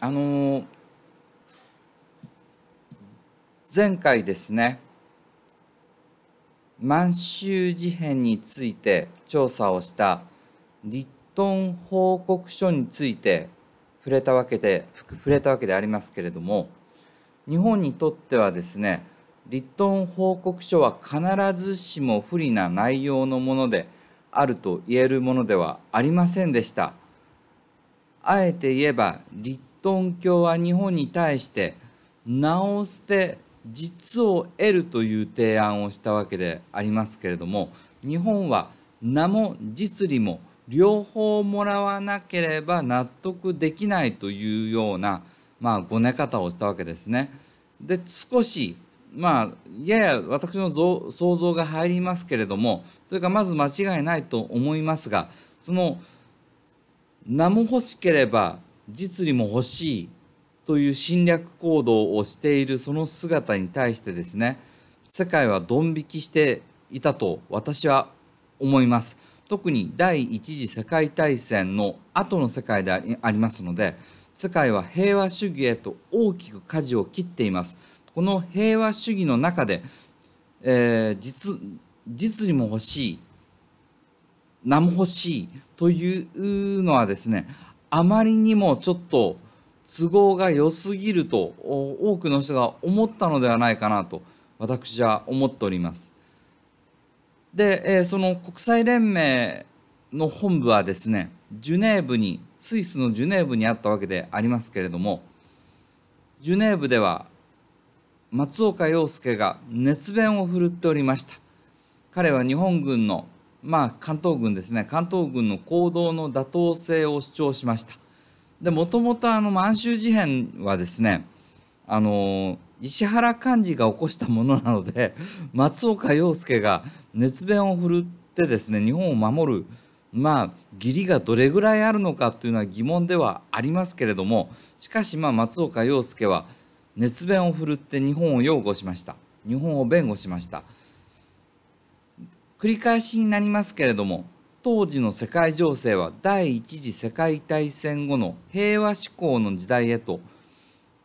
あの前回ですね満州事変について調査をしたリットン報告書について触れたわけで触れたわけでありますけれども日本にとってはですねリットン報告書は必ずしも不利な内容のものであると言えるものではありませんでした。あえて言えばトン教は日本に対して直して実を得るという提案をしたわけでありますけれども日本は名も実利も両方もらわなければ納得できないというような、まあ、ごね方をしたわけですね。で少しまあやや私の想像が入りますけれどもというかまず間違いないと思いますがその名も欲しければ実利も欲しいという侵略行動をしているその姿に対してですね世界はドン引きしていたと私は思います特に第一次世界大戦の後の世界でありますので世界は平和主義へと大きく舵を切っていますこの平和主義の中で、えー、実実利も欲しい名も欲しいというのはですねあまりにもちょっと都合が良すぎると多くの人が思ったのではないかなと私は思っております。で、えその国際連盟の本部はですねジュネーブにスイスのジュネーブにあったわけでありますけれどもジュネーブでは松岡洋介が熱弁を振るっておりました。彼は日本軍のまあ、関東軍ですね関東軍の行動の妥当性を主張しましたでもともとあの満州事変はですねあの石原幹事が起こしたものなので 松岡洋介が熱弁を振るってですね日本を守るまあ義理がどれぐらいあるのかというのは疑問ではありますけれどもしかしまあ松岡洋介は熱弁を振るって日本を擁護しました日本を弁護しました。繰り返しになりますけれども当時の世界情勢は第一次世界大戦後の平和志向の時代へと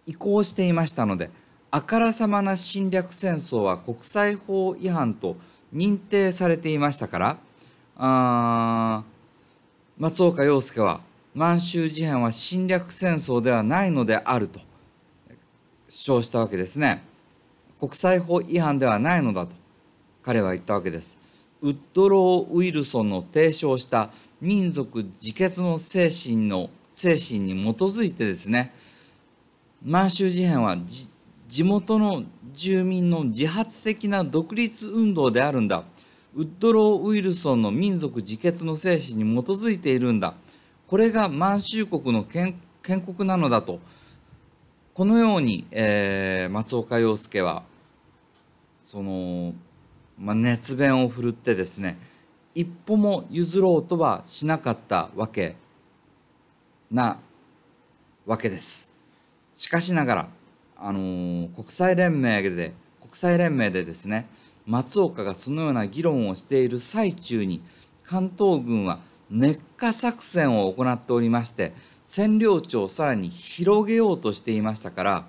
移行していましたのであからさまな侵略戦争は国際法違反と認定されていましたからあ松岡洋介は満州事変は侵略戦争ではないのであると主張したわけですね。国際法違反ではないのだと彼は言ったわけです。ウッドロー・ウィルソンの提唱した民族自決の精神の精神に基づいてですね満州事変は地元の住民の自発的な独立運動であるんだウッドロー・ウィルソンの民族自決の精神に基づいているんだこれが満州国の建国なのだとこのように、えー、松岡洋介はそのまあ、熱弁を振るってですね一歩も譲ろうとはしなかったわけなわけです。しかしながら、あのー、国際連盟で国際連盟でですね松岡がそのような議論をしている最中に関東軍は熱化作戦を行っておりまして占領地をさらに広げようとしていましたから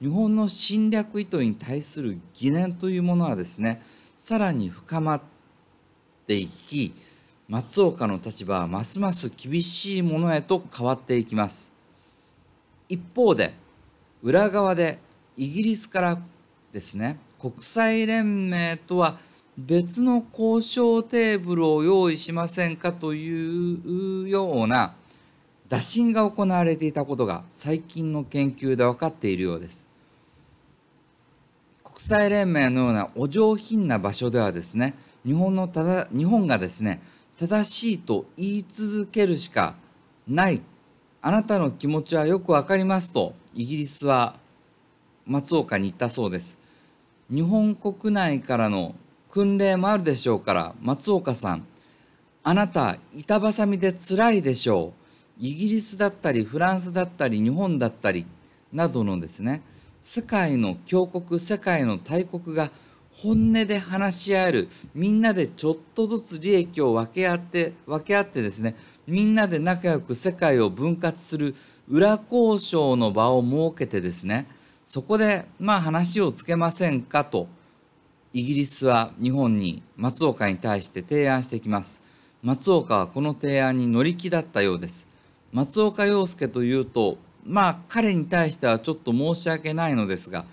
日本の侵略意図に対する疑念というものはですねさらに深まっていき松岡の立場はますます厳しいものへと変わっていきます一方で裏側でイギリスからですね国際連盟とは別の交渉テーブルを用意しませんかというような打診が行われていたことが最近の研究で分かっているようです。際連盟のようなお上品な場所ではですね日本のただ日本がですね正しいと言い続けるしかないあなたの気持ちはよくわかりますとイギリスは松岡に行ったそうです日本国内からの訓令もあるでしょうから松岡さんあなた板挟みでつらいでしょうイギリスだったりフランスだったり日本だったりなどのですね世界の強国世界の大国が本音で話し合えるみんなでちょっとずつ利益を分け合って分け合ってですねみんなで仲良く世界を分割する裏交渉の場を設けてですねそこでまあ話をつけませんかとイギリスは日本に松岡に対して提案してきます松岡はこの提案に乗り気だったようです松岡洋介というとまあ彼に対してはちょっと申し訳ないのですが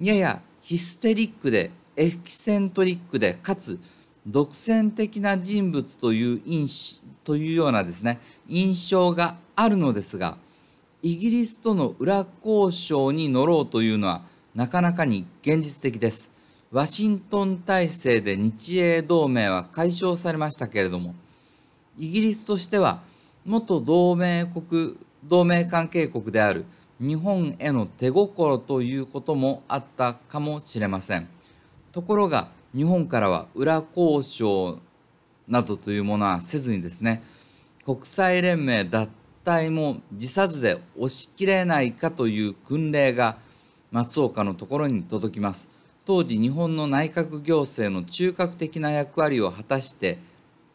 ややヒステリックでエキセントリックでかつ独占的な人物という印というようなですね印象があるのですがイギリスとの裏交渉に乗ろうというのはなかなかに現実的です。ワシントン体制で日英同盟は解消されましたけれどもイギリスとしては元同盟国同盟関係国である日本への手心ということもあったかもしれませんところが日本からは裏交渉などというものはせずにですね国際連盟脱退も辞さずで押し切れないかという訓令が松岡のところに届きます当時日本の内閣行政の中核的な役割を果たして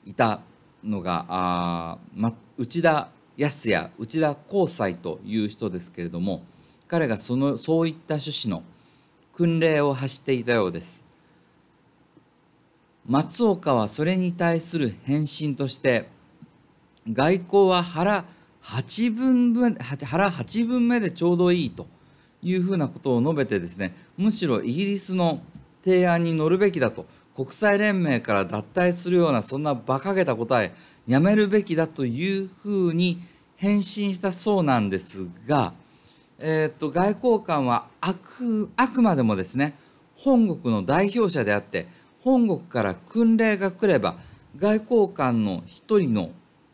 いたのが内田安也内田光斎という人ですけれども彼がそのそういった趣旨の訓令を発していたようです松岡はそれに対する返信として外交は腹8分目腹八分目でちょうどいいというふうなことを述べてですねむしろイギリスの提案に乗るべきだと国際連盟から脱退するようなそんな馬鹿げた答えやめるべきだというふうに返信したそうなんですが、えー、と外交官はあくあくまでもですね本国の代表者であって本国から訓令が来れば外交官の一人の思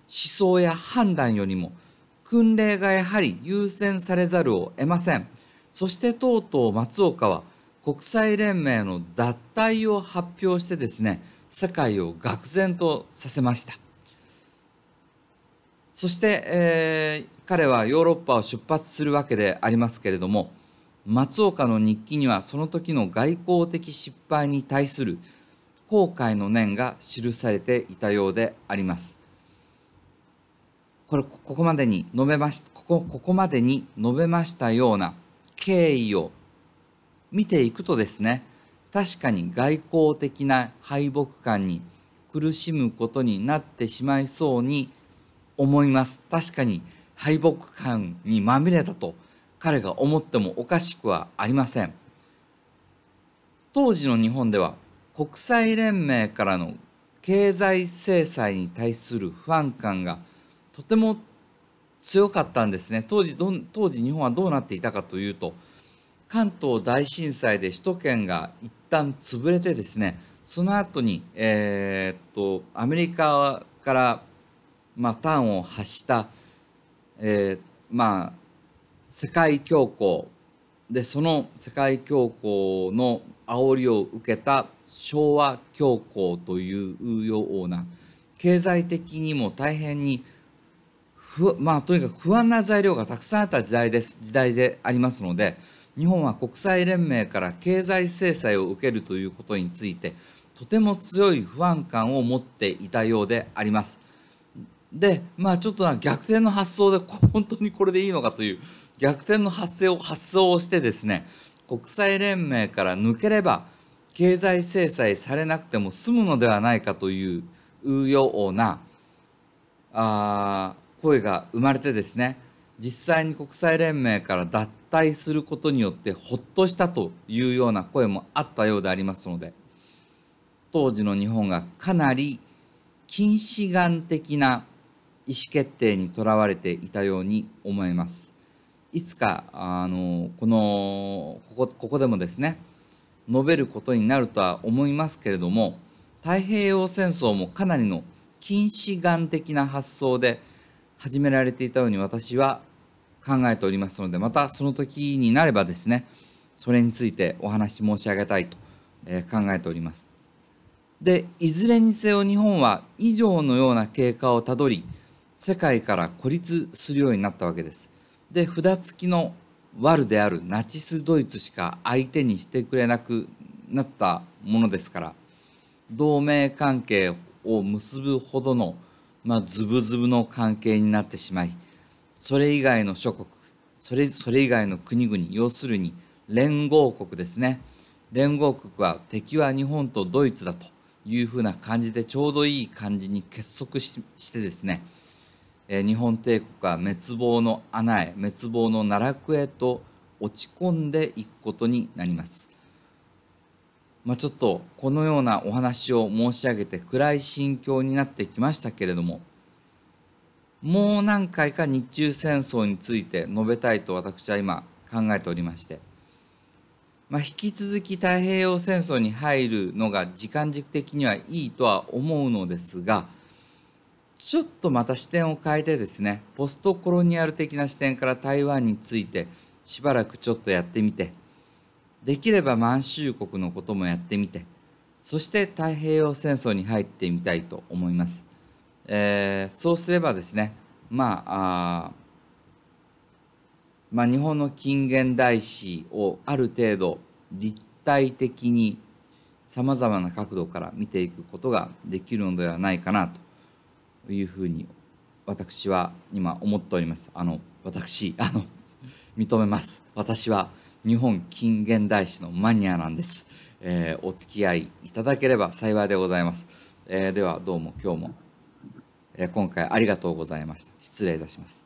想や判断よりも訓令がやはり優先されざるを得ませんそしてとうとう松岡は国際連盟の脱退を発表してですね世界を愕然とさせましたそして、えー、彼はヨーロッパを出発するわけでありますけれども松岡の日記にはその時の外交的失敗に対する後悔の念が記されていたようであります。これここまでに述べましここここまでに述べましたような経緯を見ていくとですね確かに外交的な敗北感に苦しむことになってしまいそうに思います確かに敗北感にまみれたと彼が思ってもおかしくはありません当時の日本では国際連盟からの経済制裁に対する不安感がとても強かったんですね当時ど当時日本はどうなっていたかというと関東大震災で首都圏が一旦潰れてですねその後にえー、っとアメリカからまあ、端を発した、えー、まあ、世界恐慌でその世界恐慌の煽りを受けた昭和恐慌というような経済的にも大変に不まあとにかく不安な材料がたくさんあった時代です時代でありますので日本は国際連盟から経済制裁を受けるということについてとても強い不安感を持っていたようであります。でまあちょっと逆転の発想で本当にこれでいいのかという逆転の発生を発想をしてですね国際連盟から抜ければ経済制裁されなくても済むのではないかというようなあ声が生まれてですね実際に国際連盟から脱退することによってほっとしたというような声もあったようでありますので当時の日本がかなり近視眼的な意思決定にとらわれていたように思います。いつかあのこのここここでもですね述べることになるとは思いますけれども太平洋戦争もかなりの近視眼的な発想で始められていたように私は考えておりますのでまたその時になればですねそれについてお話申し上げたいと、え考えております。でいずれにせよ日本は以上のような経過をたどり世界から孤立するようになったわけです。で札付きの悪であるナチスドイツしか相手にしてくれなくなったものですから同盟関係を結ぶほどの、まあ、ズブズブの関係になってしまいそれ以外の諸国それそれ以外の国々要するに連合国ですね連合国は敵は日本とドイツだというふうな感じでちょうどいい感じに結束してですねえ日本帝国は滅亡の穴へ滅亡の奈落へと落ち込んでいくことになります。まあ、ちょっとこのようなお話を申し上げて暗い心境になってきましたけれどももう何回か日中戦争について述べたいと私は今考えておりまして、まあ、引き続き太平洋戦争に入るのが時間軸的にはいいとは思うのですがちょっとまた視点を変えてですねポストコロニアル的な視点から台湾についてしばらくちょっとやってみてできれば満州国のこともやってみてそして太平洋戦争に入ってみたいと思います、えー、そうすればですねまあまあ、日本の近現代史をある程度立体的にさまざまな角度から見ていくことができるのではないかなというふうに私は今思っておりますあの私あの 認めます私は日本近現代史のマニアなんです、えー、お付き合いいただければ幸いでございます、えー、ではどうも今日も、えー、今回ありがとうございました失礼いたします